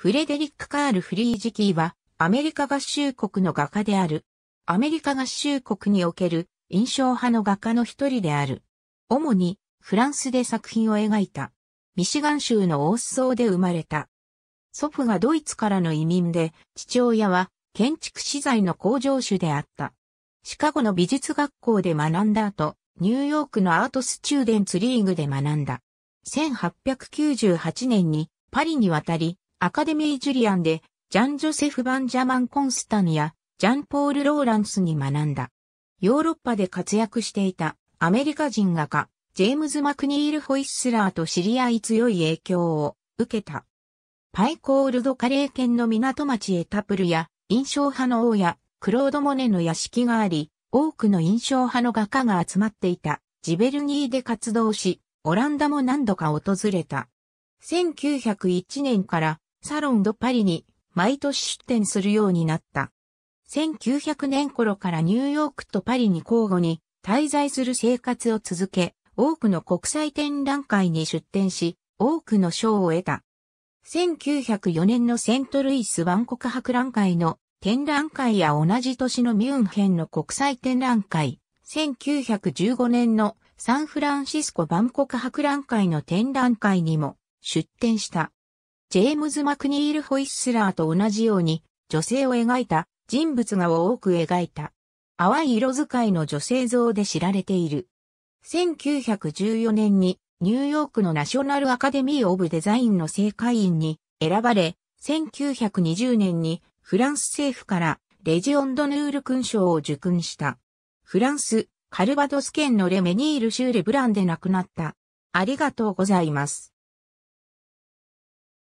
フレデリック・カール・フリージキーは、アメリカ合衆国の画家である。アメリカ合衆国における印象派の画家の一人である。主にフランスで作品を描いた。ミシガン州のオースで生まれた。祖父がドイツからの移民で、父親は建築資材の工場主であった。シカゴの美術学校で学んだ後、ニューヨークのアートスチューデンツリーグで学んだ。1898年にパリに渡り、アカデミー・ジュリアンで、ジャン・ジョセフ・バンジャマン・コンスタンや、ジャン・ポール・ローランスに学んだ。ヨーロッパで活躍していたアメリカ人画家、ジェームズ・マクニール・ホイッスラーと知り合い強い影響を受けた。パイコールドカレー県の港町エタプルや、印象派の王や、クロード・モネの屋敷があり、多くの印象派の画家が集まっていた、ジベルニーで活動し、オランダも何度か訪れた。1901年からサロン・ド・パリに毎年出展するようになった。1900年頃からニューヨークとパリに交互に滞在する生活を続け、多くの国際展覧会に出展し、多くの賞を得た。1904年のセントルイス万国博覧会の展覧会や同じ年のミュンヘンの国際展覧会、1915年のサンフランシスコ万国博覧会の展覧会にも出展した。ジェームズ・マクニール・ホイッスラーと同じように、女性を描いた人物画を多く描いた。淡い色使いの女性像で知られている。1914年にニューヨークのナショナルアカデミー・オブ・デザインの正会員に選ばれ、1920年にフランス政府からレジオンド・ヌール勲章を受勲した。フランス、カルバドス県のレメニール州レブランで亡くなった。ありがとうございます。